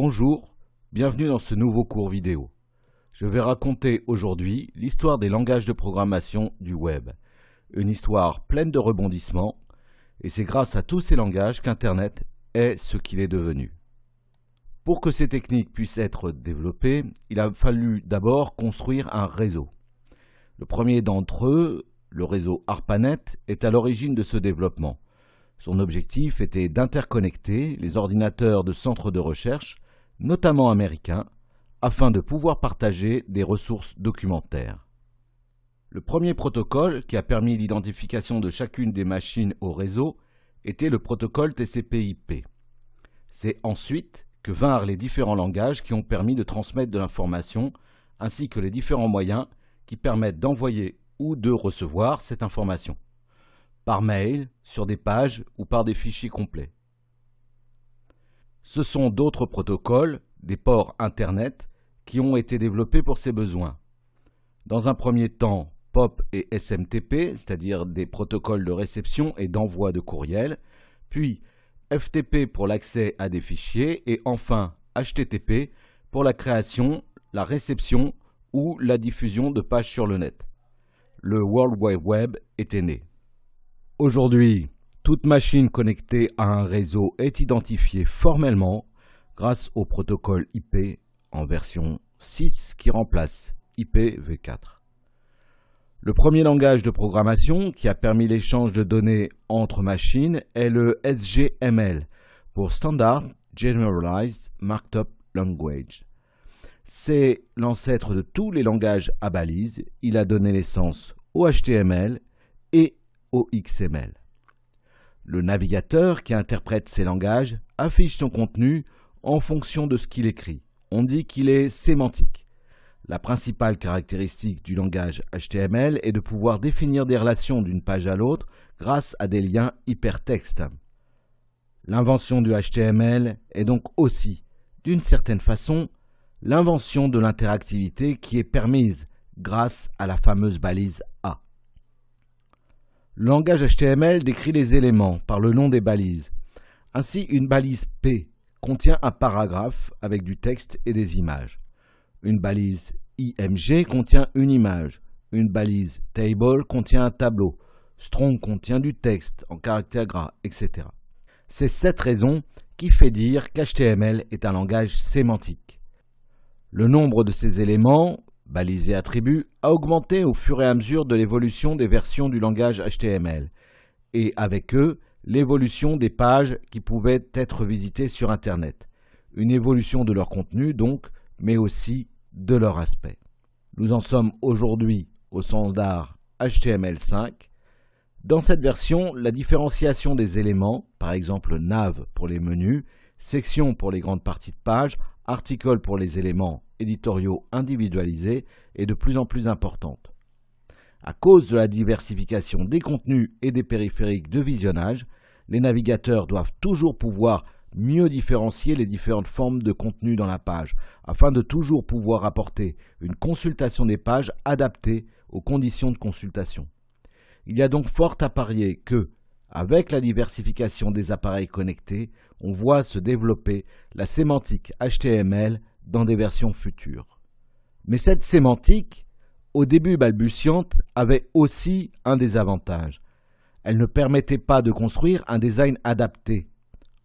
Bonjour, bienvenue dans ce nouveau cours vidéo. Je vais raconter aujourd'hui l'histoire des langages de programmation du web. Une histoire pleine de rebondissements, et c'est grâce à tous ces langages qu'Internet est ce qu'il est devenu. Pour que ces techniques puissent être développées, il a fallu d'abord construire un réseau. Le premier d'entre eux, le réseau ARPANET, est à l'origine de ce développement. Son objectif était d'interconnecter les ordinateurs de centres de recherche notamment américains, afin de pouvoir partager des ressources documentaires. Le premier protocole qui a permis l'identification de chacune des machines au réseau était le protocole TCP/IP. C'est ensuite que vinrent les différents langages qui ont permis de transmettre de l'information, ainsi que les différents moyens qui permettent d'envoyer ou de recevoir cette information, par mail, sur des pages ou par des fichiers complets. Ce sont d'autres protocoles, des ports Internet, qui ont été développés pour ces besoins. Dans un premier temps, POP et SMTP, c'est-à-dire des protocoles de réception et d'envoi de courriels, puis FTP pour l'accès à des fichiers et enfin HTTP pour la création, la réception ou la diffusion de pages sur le net. Le World Wide Web était né. Aujourd'hui, toute machine connectée à un réseau est identifiée formellement grâce au protocole IP en version 6 qui remplace IPv4. Le premier langage de programmation qui a permis l'échange de données entre machines est le SGML pour Standard Generalized Markup Language. C'est l'ancêtre de tous les langages à balise. Il a donné naissance au HTML et au XML. Le navigateur qui interprète ces langages affiche son contenu en fonction de ce qu'il écrit. On dit qu'il est sémantique. La principale caractéristique du langage HTML est de pouvoir définir des relations d'une page à l'autre grâce à des liens hypertextes. L'invention du HTML est donc aussi, d'une certaine façon, l'invention de l'interactivité qui est permise grâce à la fameuse balise A. Le langage HTML décrit les éléments par le nom des balises. Ainsi, une balise P contient un paragraphe avec du texte et des images. Une balise IMG contient une image. Une balise Table contient un tableau. Strong contient du texte en caractères gras, etc. C'est cette raison qui fait dire qu'HTML est un langage sémantique. Le nombre de ces éléments balisé attribut, a augmenté au fur et à mesure de l'évolution des versions du langage HTML, et avec eux, l'évolution des pages qui pouvaient être visitées sur Internet. Une évolution de leur contenu donc, mais aussi de leur aspect. Nous en sommes aujourd'hui au standard HTML5. Dans cette version, la différenciation des éléments, par exemple nav pour les menus, section pour les grandes parties de page, article pour les éléments éditoriaux individualisés est de plus en plus importante. À cause de la diversification des contenus et des périphériques de visionnage, les navigateurs doivent toujours pouvoir mieux différencier les différentes formes de contenu dans la page, afin de toujours pouvoir apporter une consultation des pages adaptée aux conditions de consultation. Il y a donc fort à parier que, avec la diversification des appareils connectés, on voit se développer la sémantique HTML dans des versions futures. Mais cette sémantique, au début balbutiante, avait aussi un désavantage. Elle ne permettait pas de construire un design adapté.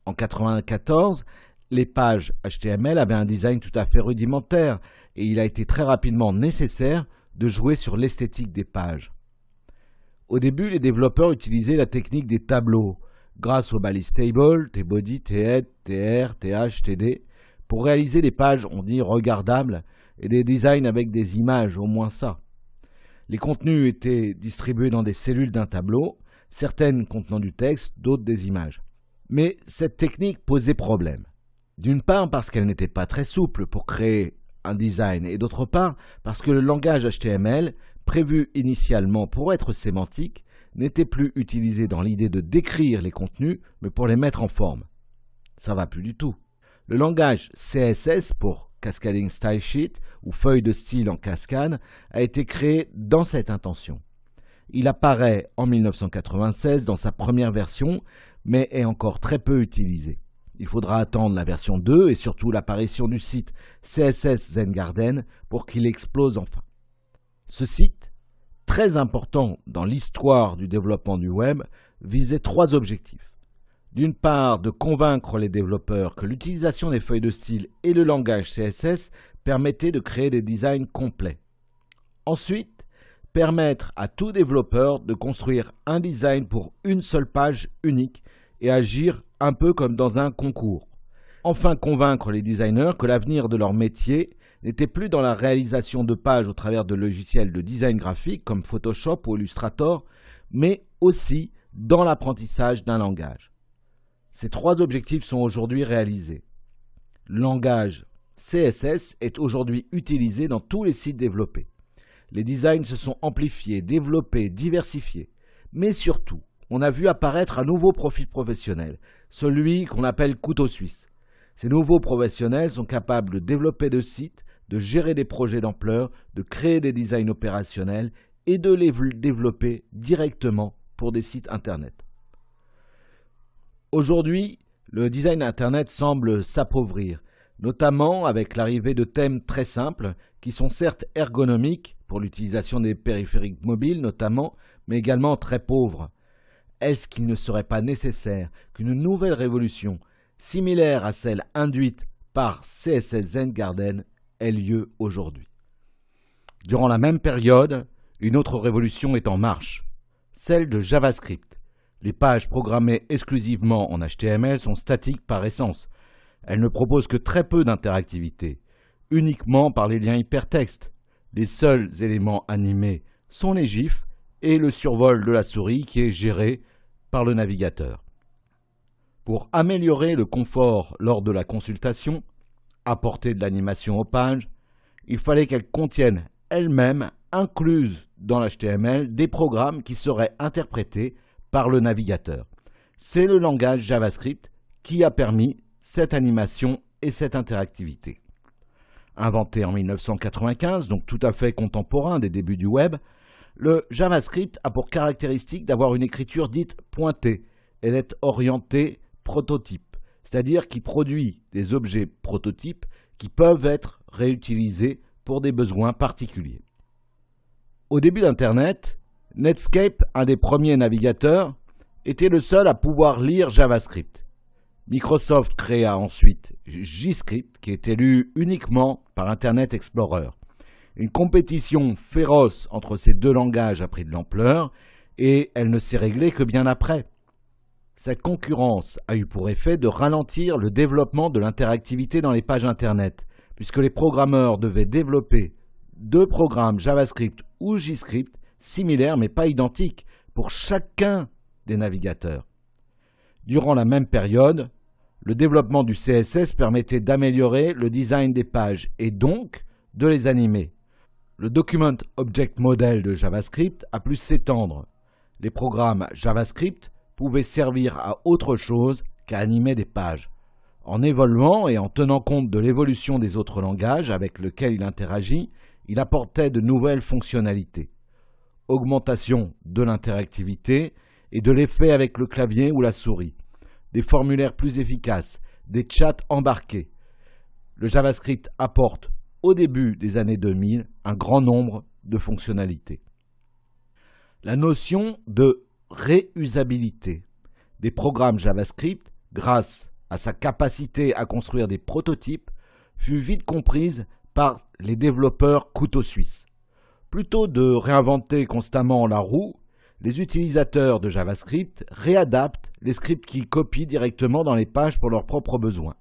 En 1994, les pages HTML avaient un design tout à fait rudimentaire et il a été très rapidement nécessaire de jouer sur l'esthétique des pages. Au début, les développeurs utilisaient la technique des tableaux, grâce aux balises Table, Tbody, t TR, TH, TD, pour réaliser des pages, on dit, regardables et des designs avec des images, au moins ça. Les contenus étaient distribués dans des cellules d'un tableau, certaines contenant du texte, d'autres des images. Mais cette technique posait problème. D'une part parce qu'elle n'était pas très souple pour créer un design et d'autre part parce que le langage HTML, prévu initialement pour être sémantique, n'était plus utilisé dans l'idée de décrire les contenus, mais pour les mettre en forme. Ça va plus du tout. Le langage CSS pour Cascading Style Sheet ou feuille de style en cascade a été créé dans cette intention. Il apparaît en 1996 dans sa première version, mais est encore très peu utilisé. Il faudra attendre la version 2 et surtout l'apparition du site CSS Zen Garden pour qu'il explose enfin. Ce site très important dans l'histoire du développement du web visait trois objectifs. D'une part, de convaincre les développeurs que l'utilisation des feuilles de style et le langage CSS permettait de créer des designs complets. Ensuite, permettre à tout développeur de construire un design pour une seule page unique et agir un peu comme dans un concours. Enfin, convaincre les designers que l'avenir de leur métier n'était plus dans la réalisation de pages au travers de logiciels de design graphique comme Photoshop ou Illustrator, mais aussi dans l'apprentissage d'un langage. Ces trois objectifs sont aujourd'hui réalisés. Le langage CSS est aujourd'hui utilisé dans tous les sites développés. Les designs se sont amplifiés, développés, diversifiés. Mais surtout, on a vu apparaître un nouveau profil professionnel, celui qu'on appelle couteau suisse. Ces nouveaux professionnels sont capables de développer de sites, de gérer des projets d'ampleur, de créer des designs opérationnels et de les développer directement pour des sites Internet. Aujourd'hui, le design Internet semble s'appauvrir, notamment avec l'arrivée de thèmes très simples qui sont certes ergonomiques pour l'utilisation des périphériques mobiles notamment, mais également très pauvres. Est-ce qu'il ne serait pas nécessaire qu'une nouvelle révolution, similaire à celle induite par CSS Zen Garden, est lieu aujourd'hui. Durant la même période, une autre révolution est en marche, celle de JavaScript. Les pages programmées exclusivement en HTML sont statiques par essence. Elles ne proposent que très peu d'interactivité, uniquement par les liens hypertextes. Les seuls éléments animés sont les gifs et le survol de la souris qui est géré par le navigateur. Pour améliorer le confort lors de la consultation, apporter de l'animation aux pages, il fallait qu'elles contiennent elles-mêmes, incluses dans l'HTML, des programmes qui seraient interprétés par le navigateur. C'est le langage JavaScript qui a permis cette animation et cette interactivité. Inventé en 1995, donc tout à fait contemporain des débuts du web, le JavaScript a pour caractéristique d'avoir une écriture dite pointée. Elle est orientée prototype c'est-à-dire qui produit des objets prototypes qui peuvent être réutilisés pour des besoins particuliers. Au début d'Internet, Netscape, un des premiers navigateurs, était le seul à pouvoir lire JavaScript. Microsoft créa ensuite JScript, qui était lu uniquement par Internet Explorer. Une compétition féroce entre ces deux langages a pris de l'ampleur et elle ne s'est réglée que bien après. Cette concurrence a eu pour effet de ralentir le développement de l'interactivité dans les pages Internet, puisque les programmeurs devaient développer deux programmes JavaScript ou JScript similaires mais pas identiques pour chacun des navigateurs. Durant la même période, le développement du CSS permettait d'améliorer le design des pages et donc de les animer. Le Document Object Model de JavaScript a pu s'étendre. Les programmes JavaScript pouvait servir à autre chose qu'à animer des pages. En évoluant et en tenant compte de l'évolution des autres langages avec lesquels il interagit, il apportait de nouvelles fonctionnalités. Augmentation de l'interactivité et de l'effet avec le clavier ou la souris. Des formulaires plus efficaces, des chats embarqués. Le JavaScript apporte, au début des années 2000, un grand nombre de fonctionnalités. La notion de réusabilité des programmes JavaScript, grâce à sa capacité à construire des prototypes, fut vite comprise par les développeurs couteaux suisses. Plutôt de réinventer constamment la roue, les utilisateurs de JavaScript réadaptent les scripts qu'ils copient directement dans les pages pour leurs propres besoins.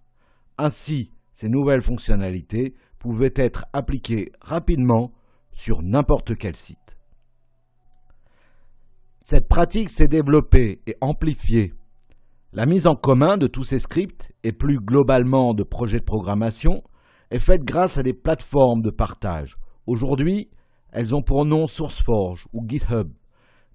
Ainsi, ces nouvelles fonctionnalités pouvaient être appliquées rapidement sur n'importe quel site. Cette pratique s'est développée et amplifiée. La mise en commun de tous ces scripts et plus globalement de projets de programmation est faite grâce à des plateformes de partage. Aujourd'hui, elles ont pour nom SourceForge ou GitHub.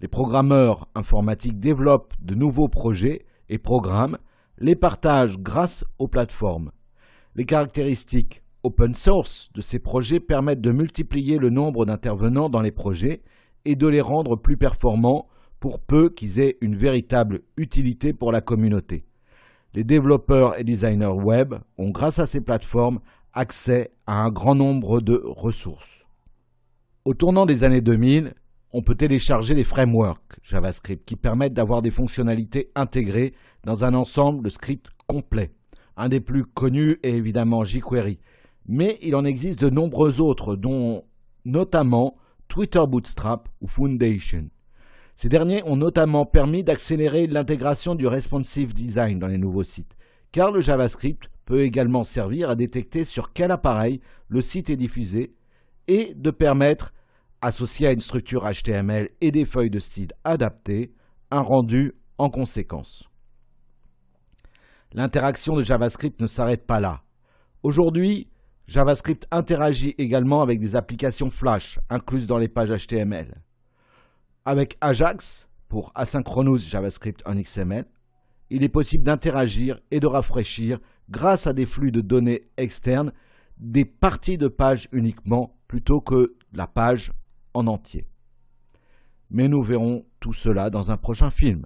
Les programmeurs informatiques développent de nouveaux projets et programmes, les partagent grâce aux plateformes. Les caractéristiques open source de ces projets permettent de multiplier le nombre d'intervenants dans les projets et de les rendre plus performants pour peu qu'ils aient une véritable utilité pour la communauté. Les développeurs et designers web ont grâce à ces plateformes accès à un grand nombre de ressources. Au tournant des années 2000, on peut télécharger les frameworks JavaScript qui permettent d'avoir des fonctionnalités intégrées dans un ensemble de scripts complets. Un des plus connus est évidemment jQuery, mais il en existe de nombreux autres, dont notamment Twitter Bootstrap ou Foundation. Ces derniers ont notamment permis d'accélérer l'intégration du responsive design dans les nouveaux sites, car le JavaScript peut également servir à détecter sur quel appareil le site est diffusé et de permettre, associé à une structure HTML et des feuilles de style adaptées, un rendu en conséquence. L'interaction de JavaScript ne s'arrête pas là. Aujourd'hui, JavaScript interagit également avec des applications Flash incluses dans les pages HTML. Avec Ajax, pour Asynchronous JavaScript en XML, il est possible d'interagir et de rafraîchir grâce à des flux de données externes des parties de page uniquement plutôt que la page en entier. Mais nous verrons tout cela dans un prochain film.